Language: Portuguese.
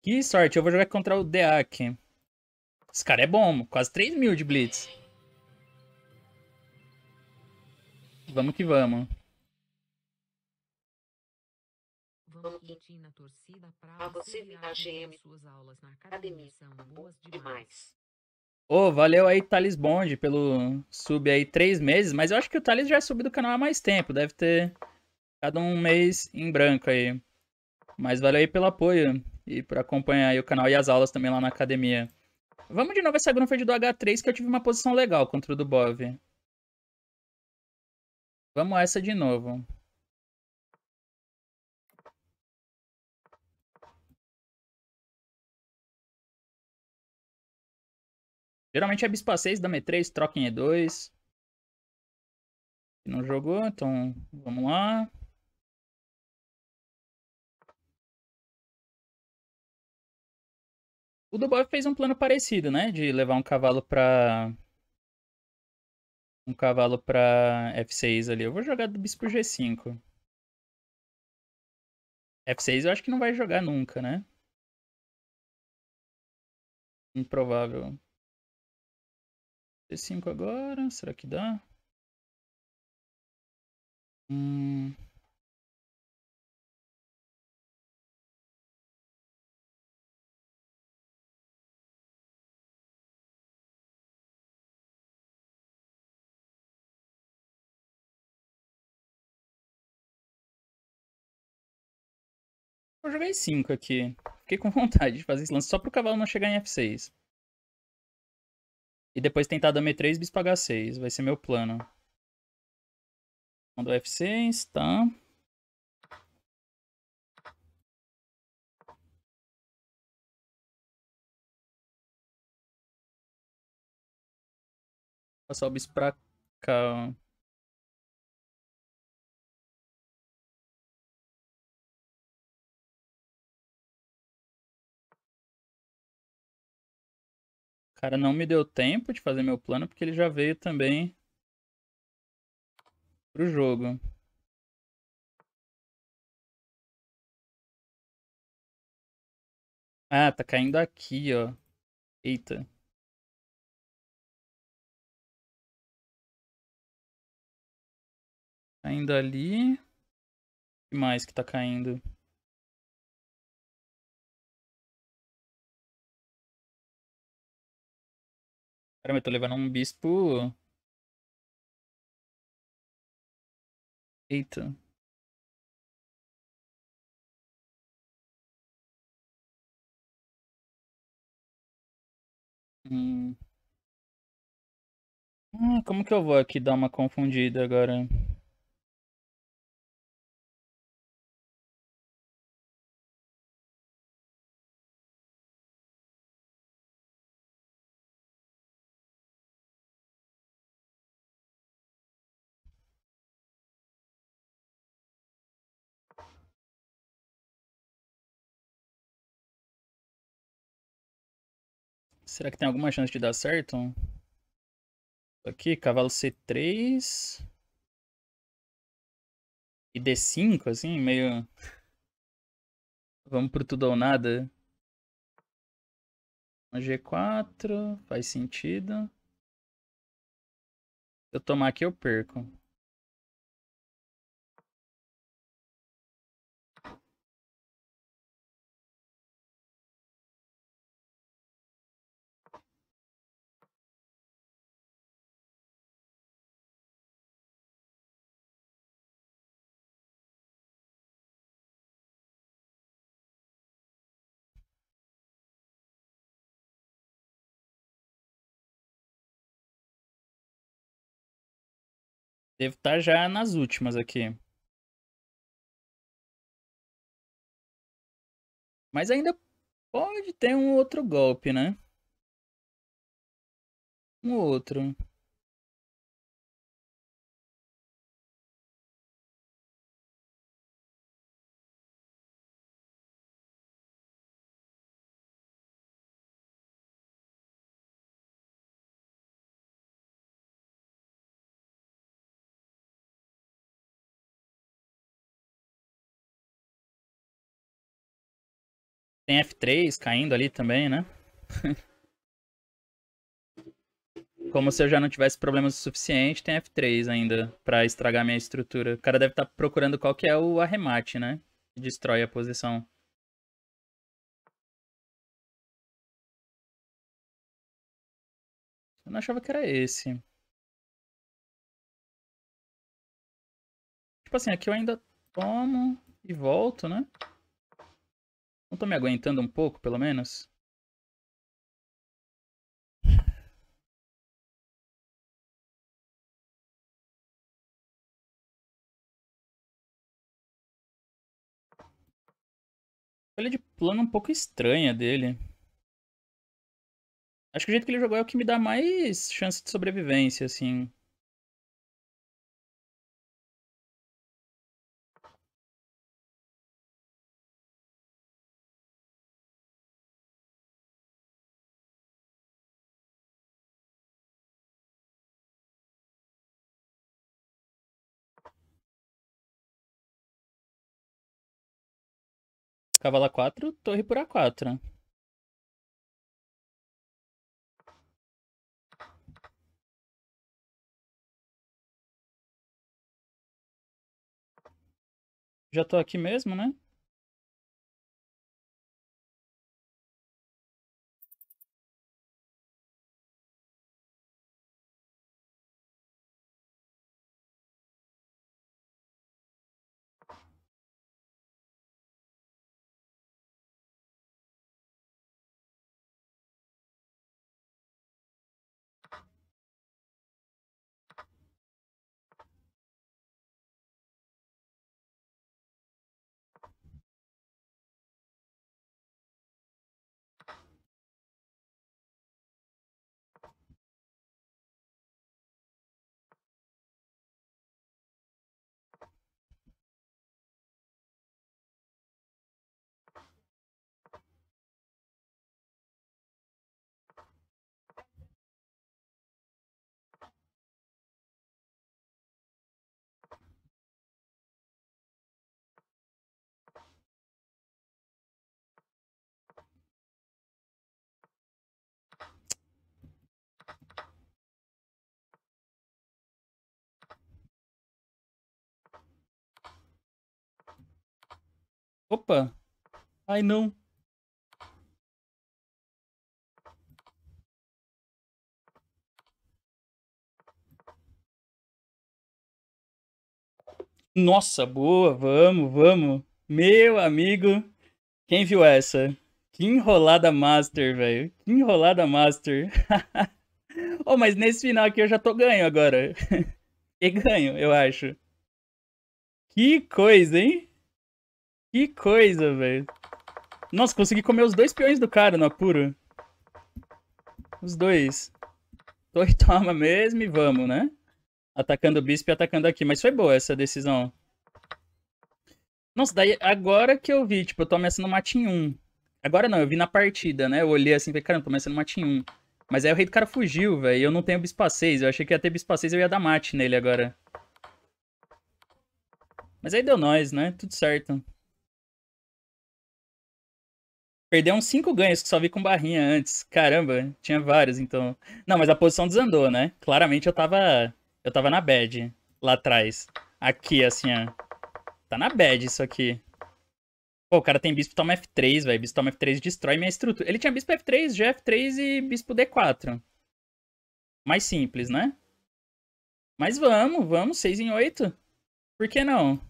Que sorte, eu vou jogar contra o Deak. Esse cara é bom, quase 3 mil de Blitz. Vamos que vamos. Valentina, torcida pra ah, você virar GM. Suas aulas na academia são boas demais. Ô, oh, valeu aí, Thales Bond, pelo sub aí três meses, mas eu acho que o Thales já é subiu do canal há mais tempo, deve ter cada um mês em branco aí. Mas valeu aí pelo apoio e para acompanhar o canal e as aulas também lá na academia. Vamos de novo essa Grunfeld do H3 que eu tive uma posição legal contra o do Bov. Vamos essa de novo. Geralmente é bispa 6, dama E3, troca em E2. Não jogou, então vamos lá. O Dubov fez um plano parecido, né? De levar um cavalo pra. Um cavalo pra F6 ali. Eu vou jogar do bispo G5. F6 eu acho que não vai jogar nunca, né? Improvável. C5 agora, será que dá? Hum... Eu joguei 5 aqui. Fiquei com vontade de fazer esse lance só pro cavalo não chegar em F6. E depois tentar dar m 3 bispo H6. Vai ser meu plano. Mando F6, tá. Passar o bispo pra cá, ó. Cara, não me deu tempo de fazer meu plano porque ele já veio também pro jogo. Ah, tá caindo aqui, ó. Eita. Caindo ali. O que mais que tá caindo? Caramba, eu tô levando um bispo. Eita. Hum. hum. como que eu vou aqui dar uma confundida agora? Será que tem alguma chance de dar certo? Aqui, cavalo C3. E D5, assim, meio... Vamos pro tudo ou nada. G4, faz sentido. Se eu tomar aqui, eu perco. Devo estar tá já nas últimas aqui. Mas ainda pode ter um outro golpe, né? Um outro. Tem F3 caindo ali também, né? Como se eu já não tivesse problemas o suficiente, tem F3 ainda para estragar minha estrutura. O cara deve estar tá procurando qual que é o arremate, né? Que destrói a posição. Eu não achava que era esse. Tipo assim, aqui eu ainda tomo e volto, né? Não tô me aguentando um pouco, pelo menos? Olha de plano um pouco estranha dele. Acho que o jeito que ele jogou é o que me dá mais chance de sobrevivência, assim. Cavalo A4, torre por A4. Já tô aqui mesmo, né? Opa! Ai não! Nossa, boa, vamos, vamos. Meu amigo, quem viu essa? Que enrolada master, velho. Que enrolada master. oh, mas nesse final aqui eu já tô ganho agora. e ganho, eu acho. Que coisa, hein? Que coisa, velho. Nossa, consegui comer os dois peões do cara no apuro. Os dois. Torre toma mesmo e vamos, né? Atacando o bispo e atacando aqui. Mas foi boa essa decisão. Nossa, daí agora que eu vi, tipo, eu tô ameaçando o mate em 1. Agora não, eu vi na partida, né? Eu olhei assim e falei, caramba, tô ameaçando o mate em 1. Mas aí o rei do cara fugiu, velho. E eu não tenho bispo a 6. Eu achei que ia ter bispo a 6 eu ia dar mate nele agora. Mas aí deu nós, né? Tudo certo. Perdeu uns 5 ganhos que só vi com barrinha antes. Caramba, tinha vários, então. Não, mas a posição desandou, né? Claramente eu tava. Eu tava na bad lá atrás. Aqui, assim, ó. Tá na bad isso aqui. Pô, o cara tem bispo toma F3, velho. Bispo toma F3 destrói minha estrutura. Ele tinha bispo F3, f 3 e bispo D4. Mais simples, né? Mas vamos, vamos, 6 em 8. Por que não?